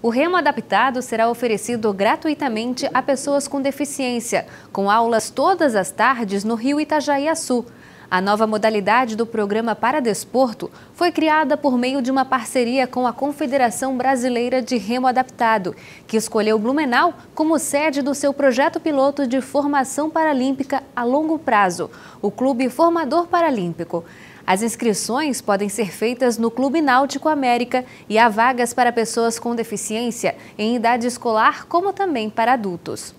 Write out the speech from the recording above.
O remo adaptado será oferecido gratuitamente a pessoas com deficiência, com aulas todas as tardes no Rio Itajaiaçu. A nova modalidade do programa para desporto foi criada por meio de uma parceria com a Confederação Brasileira de Remo Adaptado, que escolheu Blumenau como sede do seu projeto piloto de formação paralímpica a longo prazo, o Clube Formador Paralímpico. As inscrições podem ser feitas no Clube Náutico América e há vagas para pessoas com deficiência em idade escolar, como também para adultos.